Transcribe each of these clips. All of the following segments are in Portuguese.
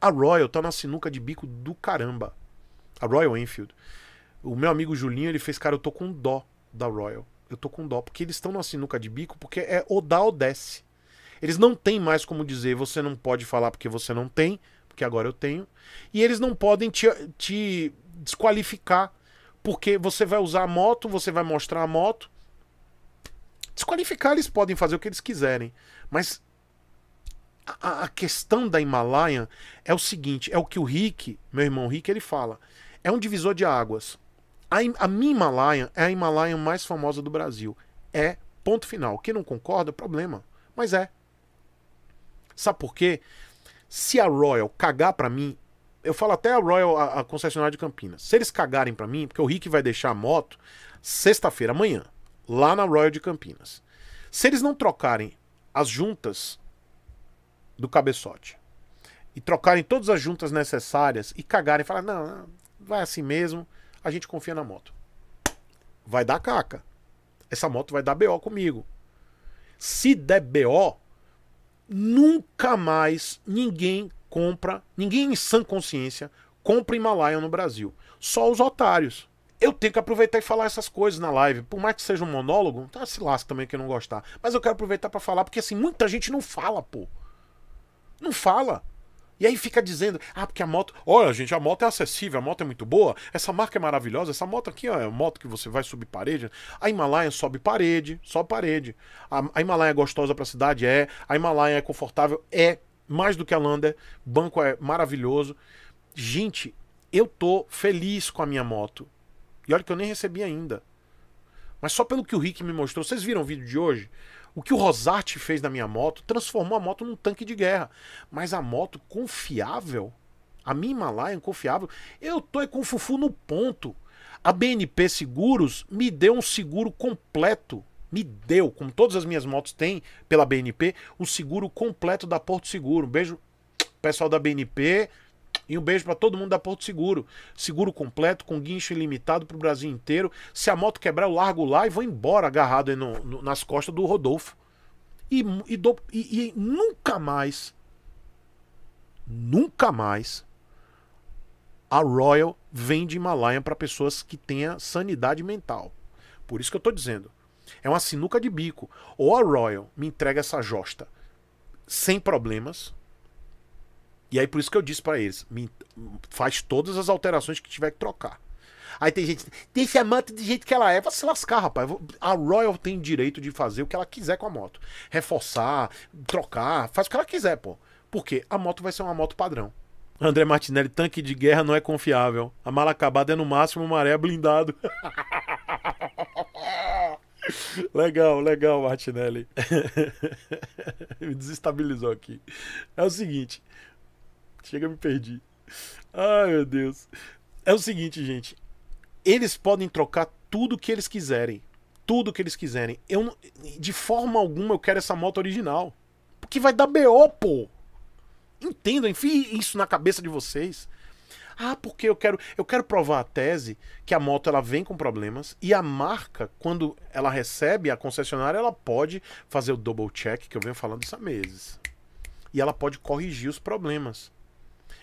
A Royal tá na sinuca de bico do caramba. A Royal Enfield. O meu amigo Julinho, ele fez, cara, eu tô com dó da Royal. Eu tô com dó, porque eles estão na sinuca de bico, porque é o dá ou desce. Eles não têm mais como dizer, você não pode falar porque você não tem, porque agora eu tenho. E eles não podem te, te desqualificar, porque você vai usar a moto, você vai mostrar a moto. Desqualificar, eles podem fazer o que eles quiserem. Mas a, a questão da Himalaia é o seguinte: é o que o Rick, meu irmão Rick, ele fala. É um divisor de águas. A, a minha Himalaia é a Himalaia mais famosa do Brasil. É ponto final. Quem não concorda, problema. Mas é. Sabe por quê? Se a Royal cagar para mim, eu falo até a Royal, a, a, concessionária de Campinas. Se eles cagarem para mim, porque o Rick vai deixar a moto sexta-feira amanhã, lá na Royal de Campinas. Se eles não trocarem as juntas do cabeçote e trocarem todas as juntas necessárias e cagarem e falar: não, não, vai assim mesmo, a gente confia na moto. Vai dar caca. Essa moto vai dar BO comigo. Se der BO, nunca mais ninguém compra, ninguém em sã consciência compra Himalaia no Brasil. Só os otários. Eu tenho que aproveitar e falar essas coisas na live. Por mais que seja um monólogo, tá, se lasca também que não gostar. Mas eu quero aproveitar para falar, porque assim, muita gente não fala, pô. Não fala. E aí fica dizendo, ah, porque a moto. Olha, gente, a moto é acessível, a moto é muito boa, essa marca é maravilhosa, essa moto aqui ó, é uma moto que você vai subir parede. A Himalaia sobe parede, sobe parede. A, a Himalaia é gostosa pra cidade? É. A Himalaia é confortável? É. Mais do que a Lander. Banco é maravilhoso. Gente, eu tô feliz com a minha moto. E olha que eu nem recebi ainda. Mas só pelo que o Rick me mostrou, vocês viram o vídeo de hoje? O que o Rosati fez na minha moto transformou a moto num tanque de guerra. Mas a moto confiável, a minha Himalaia é confiável, eu tô é com o fufu no ponto. A BNP Seguros me deu um seguro completo. Me deu, como todas as minhas motos têm pela BNP, o seguro completo da Porto Seguro. Um beijo pessoal da BNP, e um beijo para todo mundo da Porto Seguro. Seguro completo, com guincho ilimitado pro Brasil inteiro. Se a moto quebrar, eu largo lá e vou embora agarrado no, no, nas costas do Rodolfo. E, e, do, e, e nunca mais, nunca mais, a Royal vende Himalaia para pessoas que tenha sanidade mental. Por isso que eu tô dizendo. É uma sinuca de bico. Ou a Royal me entrega essa josta sem problemas, e aí por isso que eu disse para eles, me, faz todas as alterações que tiver que trocar. Aí tem gente, deixa a moto do jeito que ela é, vai se lascar, rapaz. A Royal tem direito de fazer o que ela quiser com a moto. Reforçar, trocar, faz o que ela quiser, pô. Porque a moto vai ser uma moto padrão. André Martinelli, tanque de guerra não é confiável. A mala acabada é no máximo maré blindado. legal, legal, Martinelli. Me desestabilizou aqui. É o seguinte, Chega, me perdi. Ai, meu Deus. É o seguinte, gente. Eles podem trocar tudo que eles quiserem. Tudo que eles quiserem. Eu, de forma alguma eu quero essa moto original. Porque vai dar BO, pô. Entendam, enfie isso na cabeça de vocês. Ah, porque eu quero, eu quero provar a tese que a moto ela vem com problemas e a marca, quando ela recebe a concessionária, ela pode fazer o double check que eu venho falando isso há meses. E ela pode corrigir os problemas.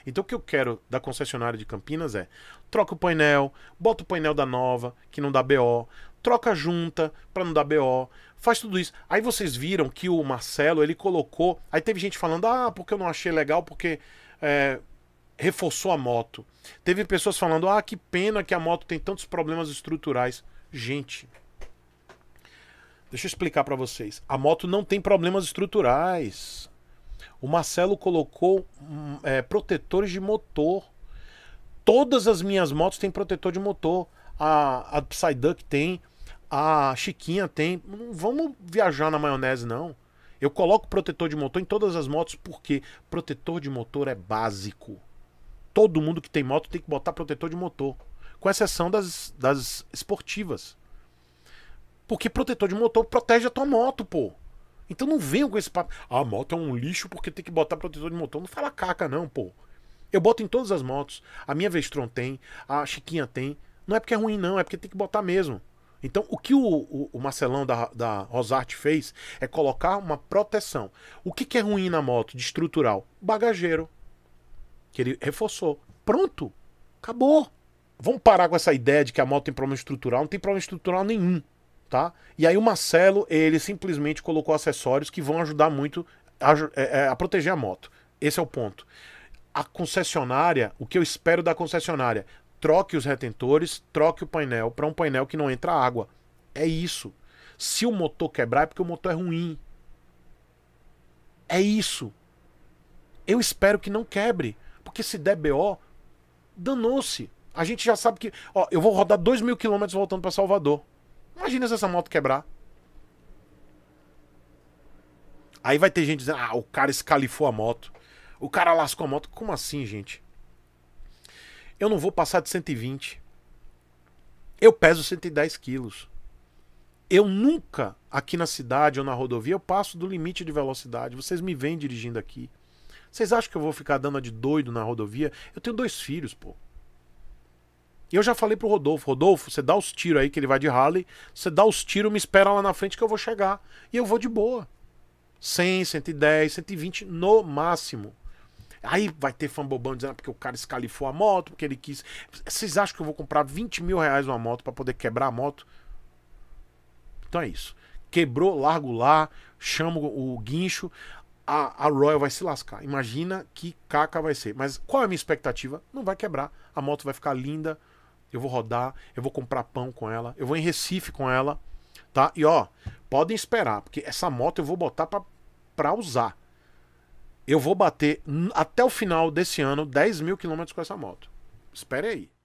Então o que eu quero da concessionária de Campinas é troca o painel, bota o painel da nova, que não dá BO, troca a junta para não dar BO, faz tudo isso. Aí vocês viram que o Marcelo, ele colocou, aí teve gente falando: "Ah, porque eu não achei legal porque é, reforçou a moto". Teve pessoas falando: "Ah, que pena que a moto tem tantos problemas estruturais". Gente, deixa eu explicar para vocês. A moto não tem problemas estruturais. O Marcelo colocou hum, é, protetores de motor. Todas as minhas motos têm protetor de motor. A, a Psyduck tem, a Chiquinha tem. Não vamos viajar na maionese, não. Eu coloco protetor de motor em todas as motos porque protetor de motor é básico. Todo mundo que tem moto tem que botar protetor de motor, com exceção das, das esportivas. Porque protetor de motor protege a tua moto, pô. Então não venham com esse papo. a ah, moto é um lixo porque tem que botar protetor de motor. Não fala caca, não, pô. Eu boto em todas as motos. A minha Vestron tem, a Chiquinha tem. Não é porque é ruim, não, é porque tem que botar mesmo. Então, o que o, o, o Marcelão da, da fez é colocar uma proteção. O que, que é ruim na moto de estrutural? Bagageiro. Que ele reforçou. Pronto. Acabou. Vamos parar com essa ideia de que a moto tem problema estrutural. Não tem problema estrutural nenhum tá? E aí o Marcelo, ele simplesmente colocou acessórios que vão ajudar muito a, é, é, a proteger a moto. Esse é o ponto. A concessionária, o que eu espero da concessionária? Troque os retentores, troque o painel para um painel que não entra água. É isso. Se o motor quebrar é porque o motor é ruim. É isso. Eu espero que não quebre, porque se der BO, danou-se. A gente já sabe que. Ó, eu vou rodar 2 mil quilômetros voltando para Salvador. Imagina se essa moto quebrar. Aí vai ter gente dizendo: ah, o cara escalifou a moto. O cara lascou a moto. Como assim, gente? Eu não vou passar de 120. Eu peso 110 quilos. Eu nunca, aqui na cidade ou na rodovia, eu passo do limite de velocidade. Vocês me vêm dirigindo aqui. Vocês acham que eu vou ficar dando de doido na rodovia? Eu tenho dois filhos, pô. E eu já falei pro Rodolfo, Rodolfo, você dá os tiros aí que ele vai de Harley, você dá os tiros, me espera lá na frente que eu vou chegar. E eu vou de boa. 100, 110, 120 no máximo. Aí vai ter fã bobão dizendo ah, porque o cara escalifou a moto, porque ele quis. Vocês acham que eu vou comprar 20 mil reais uma moto para poder quebrar a moto? Então é isso. Quebrou, largo lá, chamo o guincho. A, a Royal vai se lascar. Imagina que caca vai ser. Mas qual é a minha expectativa? Não vai quebrar. A moto vai ficar linda, eu vou rodar, eu vou comprar pão com ela, eu vou em Recife com ela, tá? E ó, podem esperar, porque essa moto eu vou botar pra, pra usar. Eu vou bater até o final desse ano 10 mil quilômetros com essa moto. Espere aí.